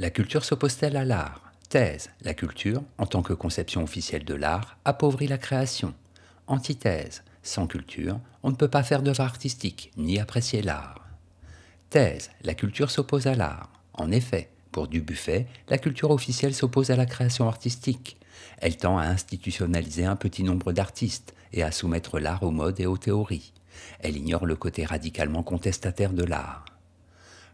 La culture s'oppose-t-elle à l'art Thèse. La culture, en tant que conception officielle de l'art, appauvrit la création. Antithèse. Sans culture, on ne peut pas faire d'œuvre artistique ni apprécier l'art. Thèse. La culture s'oppose à l'art. En effet, pour Dubuffet, la culture officielle s'oppose à la création artistique. Elle tend à institutionnaliser un petit nombre d'artistes et à soumettre l'art aux modes et aux théories. Elle ignore le côté radicalement contestataire de l'art.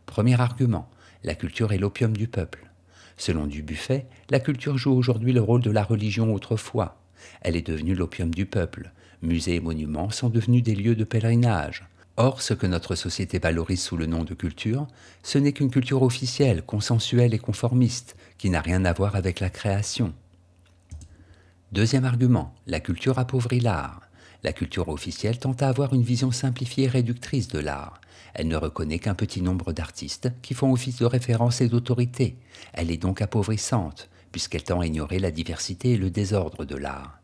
Premier argument, la culture est l'opium du peuple. Selon Dubuffet, la culture joue aujourd'hui le rôle de la religion autrefois. Elle est devenue l'opium du peuple. Musées et monuments sont devenus des lieux de pèlerinage. Or, ce que notre société valorise sous le nom de culture, ce n'est qu'une culture officielle, consensuelle et conformiste, qui n'a rien à voir avec la création. Deuxième argument, la culture appauvrit l'art. La culture officielle tend à avoir une vision simplifiée et réductrice de l'art. Elle ne reconnaît qu'un petit nombre d'artistes qui font office de référence et d'autorité. Elle est donc appauvrissante, puisqu'elle tend à ignorer la diversité et le désordre de l'art.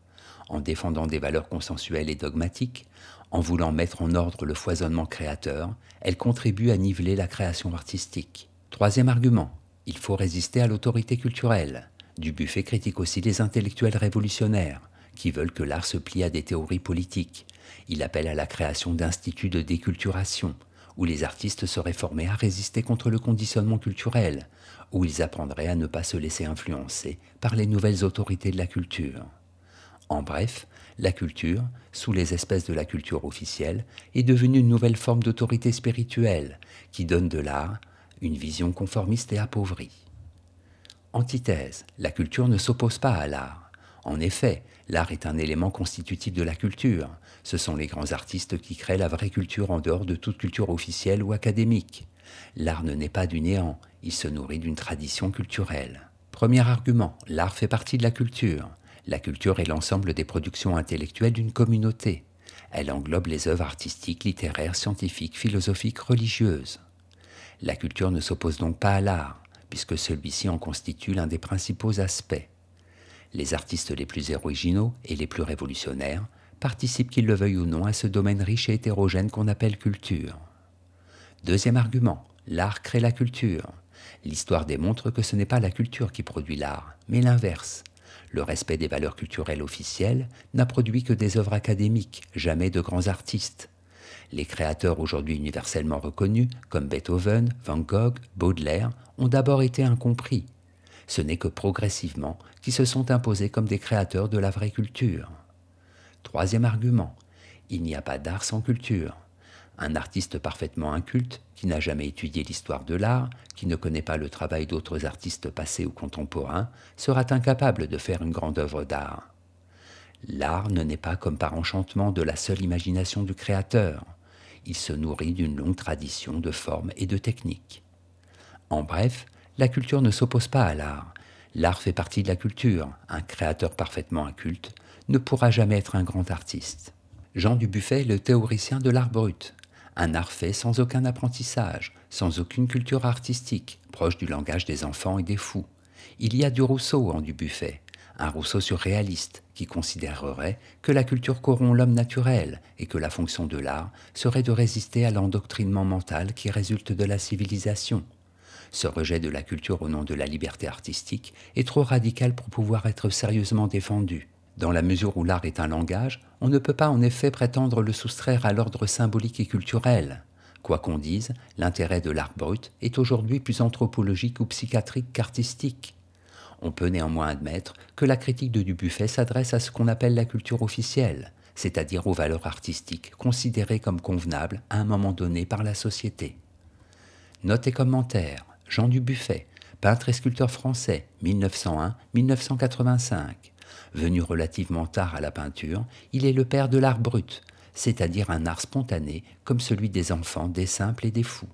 En défendant des valeurs consensuelles et dogmatiques, en voulant mettre en ordre le foisonnement créateur, elle contribue à niveler la création artistique. Troisième argument, il faut résister à l'autorité culturelle. Dubuffet critique aussi les intellectuels révolutionnaires, qui veulent que l'art se plie à des théories politiques. Il appelle à la création d'instituts de déculturation, où les artistes seraient formés à résister contre le conditionnement culturel, où ils apprendraient à ne pas se laisser influencer par les nouvelles autorités de la culture. En bref, la culture, sous les espèces de la culture officielle, est devenue une nouvelle forme d'autorité spirituelle qui donne de l'art une vision conformiste et appauvrie. Antithèse, la culture ne s'oppose pas à l'art. En effet, l'art est un élément constitutif de la culture. Ce sont les grands artistes qui créent la vraie culture en dehors de toute culture officielle ou académique. L'art ne naît pas du néant, il se nourrit d'une tradition culturelle. Premier argument, l'art fait partie de la culture. La culture est l'ensemble des productions intellectuelles d'une communauté. Elle englobe les œuvres artistiques, littéraires, scientifiques, philosophiques, religieuses. La culture ne s'oppose donc pas à l'art, puisque celui-ci en constitue l'un des principaux aspects. Les artistes les plus originaux et les plus révolutionnaires participent, qu'ils le veuillent ou non, à ce domaine riche et hétérogène qu'on appelle culture. Deuxième argument, l'art crée la culture. L'histoire démontre que ce n'est pas la culture qui produit l'art, mais l'inverse. Le respect des valeurs culturelles officielles n'a produit que des œuvres académiques, jamais de grands artistes. Les créateurs aujourd'hui universellement reconnus, comme Beethoven, Van Gogh, Baudelaire, ont d'abord été incompris, ce n'est que progressivement qu'ils se sont imposés comme des créateurs de la vraie culture. Troisième argument, il n'y a pas d'art sans culture. Un artiste parfaitement inculte, qui n'a jamais étudié l'histoire de l'art, qui ne connaît pas le travail d'autres artistes passés ou contemporains, sera incapable de faire une grande œuvre d'art. L'art ne naît pas comme par enchantement de la seule imagination du créateur. Il se nourrit d'une longue tradition de formes et de techniques. En bref, la culture ne s'oppose pas à l'art. L'art fait partie de la culture. Un créateur parfaitement inculte ne pourra jamais être un grand artiste. Jean Dubuffet est le théoricien de l'art brut. Un art fait sans aucun apprentissage, sans aucune culture artistique, proche du langage des enfants et des fous. Il y a du Rousseau en Dubuffet, un Rousseau surréaliste qui considérerait que la culture corrompt l'homme naturel et que la fonction de l'art serait de résister à l'endoctrinement mental qui résulte de la civilisation. Ce rejet de la culture au nom de la liberté artistique est trop radical pour pouvoir être sérieusement défendu. Dans la mesure où l'art est un langage, on ne peut pas en effet prétendre le soustraire à l'ordre symbolique et culturel. Quoi qu'on dise, l'intérêt de l'art brut est aujourd'hui plus anthropologique ou psychiatrique qu'artistique. On peut néanmoins admettre que la critique de Dubuffet s'adresse à ce qu'on appelle la culture officielle, c'est-à-dire aux valeurs artistiques considérées comme convenables à un moment donné par la société. Note et commentaires. Jean Dubuffet, peintre et sculpteur français, 1901-1985. Venu relativement tard à la peinture, il est le père de l'art brut, c'est-à-dire un art spontané comme celui des enfants, des simples et des fous.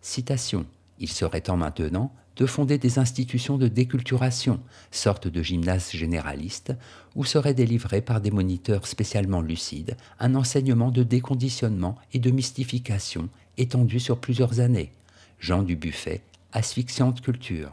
Citation. Il serait temps maintenant de fonder des institutions de déculturation, sorte de gymnase généraliste, où serait délivré par des moniteurs spécialement lucides un enseignement de déconditionnement et de mystification étendu sur plusieurs années, Jean Dubuffet, Asphyxiante Culture.